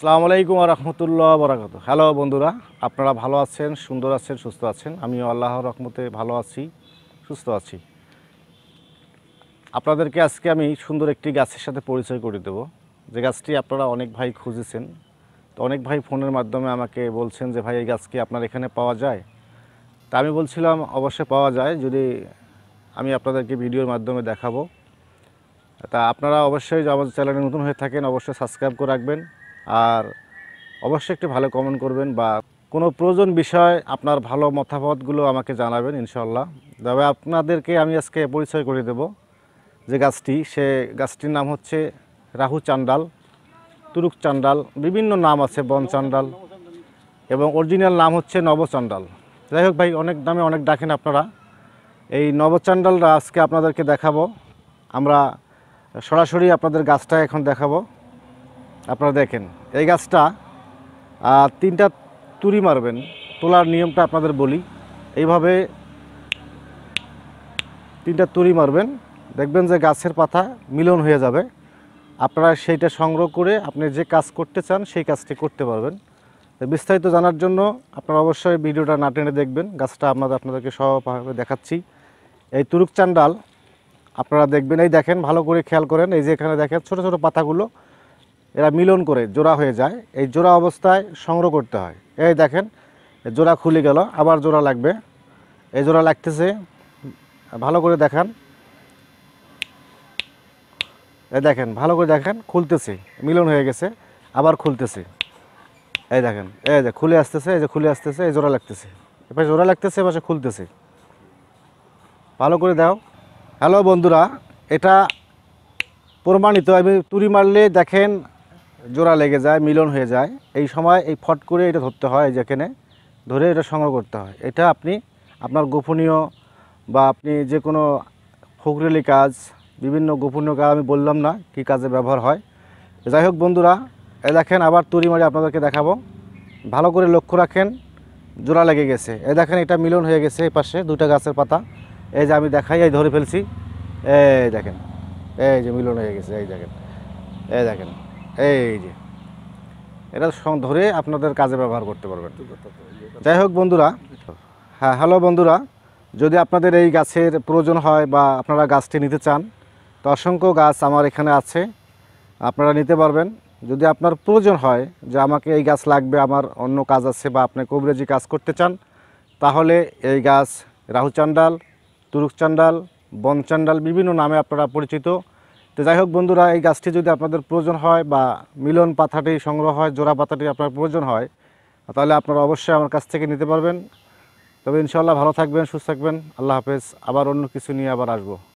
সালামু আলাইকুম রহমতুল্লাহ বরাকাত হ্যালো বন্ধুরা আপনারা ভালো আছেন সুন্দর আছেন সুস্থ আছেন আমিও আল্লাহ রহমতে ভালো আছি সুস্থ আছি আপনাদেরকে আজকে আমি সুন্দর একটি গাছের সাথে পরিচয় করে দেব যে গাছটি আপনারা অনেক ভাই খুঁজেছেন তো অনেক ভাই ফোনের মাধ্যমে আমাকে বলছেন যে ভাই এই গাছ কি আপনার এখানে পাওয়া যায় তা আমি বলছিলাম অবশ্যই পাওয়া যায় যদি আমি আপনাদেরকে ভিডিওর মাধ্যমে দেখাবো তা আপনারা অবশ্যই আমাদের চ্যানেলে নতুন হয়ে থাকেন অবশ্যই সাবস্ক্রাইব করে রাখবেন আর অবশ্যই একটি ভালো কমেন্ট করবেন বা কোনো প্রয়োজন বিষয় আপনার ভালো মতামতগুলো আমাকে জানাবেন ইনশাল্লাহ তবে আপনাদেরকে আমি আজকে পরিচয় করে দেব যে গাছটি সে গাছটির নাম হচ্ছে রাহু চান্ডাল তুরুক চান্ডাল বিভিন্ন নাম আছে বন চান্ডাল এবং অরিজিনাল নাম হচ্ছে নবচান্ডাল যাই হোক ভাই অনেক দামে অনেক ডাকেন আপনারা এই নবচান্ডালরা আজকে আপনাদেরকে দেখাবো আমরা সরাসরি আপনাদের গাছটা এখন দেখাবো আপনারা দেখেন এই গাছটা তিনটা তুরি মারবেন তোলার নিয়মটা আপনাদের বলি এইভাবে তিনটা তুরি মারবেন দেখবেন যে গাছের পাতা মিলন হয়ে যাবে আপনারা সেইটা সংগ্রহ করে আপনি যে কাজ করতে চান সেই কাজটি করতে পারবেন বিস্তারিত জানার জন্য আপনারা অবশ্যই ভিডিওটা না টেনে দেখবেন গাছটা আমরা আপনাদেরকে সহভাবে দেখাচ্ছি এই তুরুক চান্ডাল আপনারা দেখবেন এই দেখেন ভালো করে খেয়াল করেন এই যে এখানে দেখেন ছোট ছোট পাতাগুলো এরা মিলন করে জোড়া হয়ে যায় এই জোড়া অবস্থায় সংগ্রহ করতে হয় এই দেখেন জোড়া খুলে গেল আবার জোড়া লাগবে এই জোড়া লাগতেছে ভালো করে দেখান এই দেখেন ভালো করে দেখেন খুলতেছে মিলন হয়ে গেছে আবার খুলতেছে এই দেখেন এই যে খুলে আসতেছে এই যে খুলে আসতেছে এই জোড়া লাগতেছে এবার জোড়া লাগতেছে এপাশে খুলতেছে ভালো করে দাও হ্যালো বন্ধুরা এটা প্রমাণিত আমি তুড়ি মারলে দেখেন জোড়া লেগে যায় মিলন হয়ে যায় এই সময় এই ফট করে এটা ধরতে হয় যেখানে ধরে এটা সংগ্রহ করতে হয় এটা আপনি আপনার গোপনীয় বা আপনি যে কোনো ফুকরেলি কাজ বিভিন্ন গোপনীয় কাজ আমি বললাম না কি কাজে ব্যবহার হয় যাই হোক বন্ধুরা এ দেখেন আবার তুরি মারি আপনাদেরকে দেখাবো ভালো করে লক্ষ্য রাখেন জোড়া লেগে গেছে এ দেখেন এটা মিলন হয়ে গেছে এই পাশে দুটা গাছের পাতা এই যে আমি দেখাই এই ধরে ফেলছি এই দেখেন এই যে মিলন হয়ে গেছে এই দেখেন এই দেখেন এই যে এটা ধরে আপনাদের কাজে ব্যবহার করতে পারবেন ইয়ে যাই হোক বন্ধুরা হ্যাঁ হ্যালো বন্ধুরা যদি আপনাদের এই গাছের প্রয়োজন হয় বা আপনারা গাছটি নিতে চান তো অসংখ্য গাছ আমার এখানে আছে আপনারা নিতে পারবেন যদি আপনার প্রয়োজন হয় যে আমাকে এই গাছ লাগবে আমার অন্য কাজ আছে বা আপনি কবিরাজি কাজ করতে চান তাহলে এই গাছ রাহু চান্ডাল তুরুক চান্ডাল বন চান্ডাল বিভিন্ন নামে আপনারা পরিচিত তো যাই হোক বন্ধুরা এই গাছটি যদি আপনাদের প্রয়োজন হয় বা মিলন পাতাটি সংগ্রহ হয় জোড়া পাতাটি আপনার প্রয়োজন হয় তাহলে আপনারা অবশ্যই আমার কাছ থেকে নিতে পারবেন তবে ইনশাল্লাহ ভালো থাকবেন সুস্থ থাকবেন আল্লাহ হাফেজ আবার অন্য কিছু নিয়ে আবার আসবো